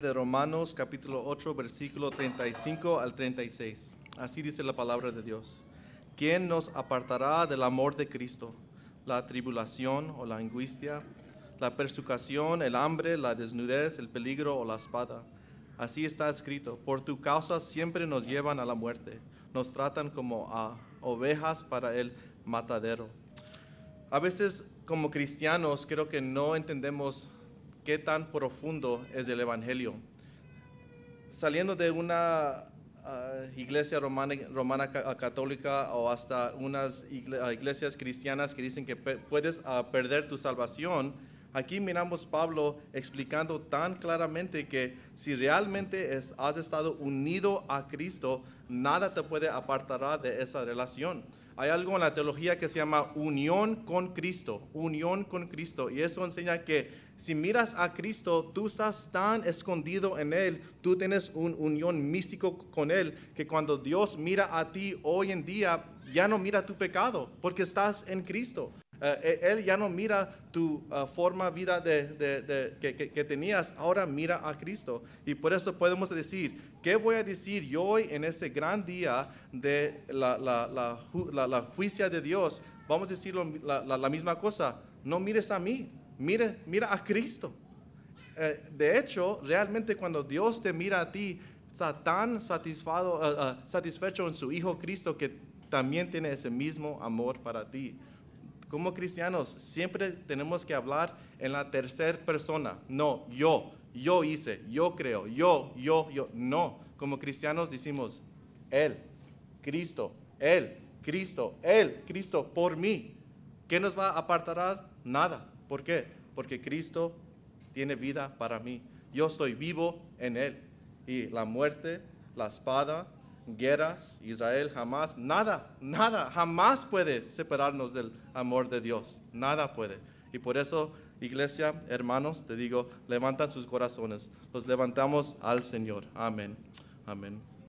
de Romanos capítulo 8, versículo 35 al 36. Así dice la palabra de Dios. ¿Quién nos apartará del amor de Cristo? La tribulación o la angustia, la persecución, el hambre, la desnudez, el peligro o la espada. Así está escrito, por tu causa siempre nos llevan a la muerte, nos tratan como a ovejas para el matadero. A veces como cristianos creo que no entendemos qué tan profundo es el Evangelio. Saliendo de una ah, iglesia romana, ah, católica o hasta unas ah, iglesias cristianas que dicen que puedes perder tu salvación, Aquí miramos Pablo explicando tan claramente que si realmente has estado unido a Cristo, nada te puede apartar de esa relación. Hay algo en la teología que se llama unión con Cristo, unión con Cristo. Y eso enseña que si miras a Cristo, tú estás tan escondido en Él, tú tienes un unión místico con Él, que cuando Dios mira a ti hoy en día, ya no mira tu pecado, porque estás en Cristo. Eh, eh, él ya no mira tu ah, forma vida de, de, que, tenías, ahora mira a Cristo. Y por eso podemos decir, ¿qué voy a decir yo hoy en ese gran día de la, juicia de Dios? Vamos a decir la, misma cosa, no mires a mí, mire, mira a Cristo. Eh, de hecho, realmente cuando Dios te mira a ti, está tan ah, ah, satisfecho en su Hijo Cristo que también tiene ese mismo amor para ti como cristianos siempre tenemos que hablar en la tercera persona. No, yo, yo hice, yo creo, yo, yo, yo. No, como cristianos decimos, Él, Cristo, Él, Cristo, Él, Cristo, por mí. ¿Qué nos va a apartar? Nada. ¿Por qué? Porque Cristo tiene vida para mí. Yo estoy vivo en Él. Y la muerte, la espada, guerras, Israel jamás, nada, nada, jamás puede separarnos del amor de Dios, nada puede. Y por eso, iglesia, hermanos, te digo, levantan sus corazones, los levantamos al Señor. Amén, amén.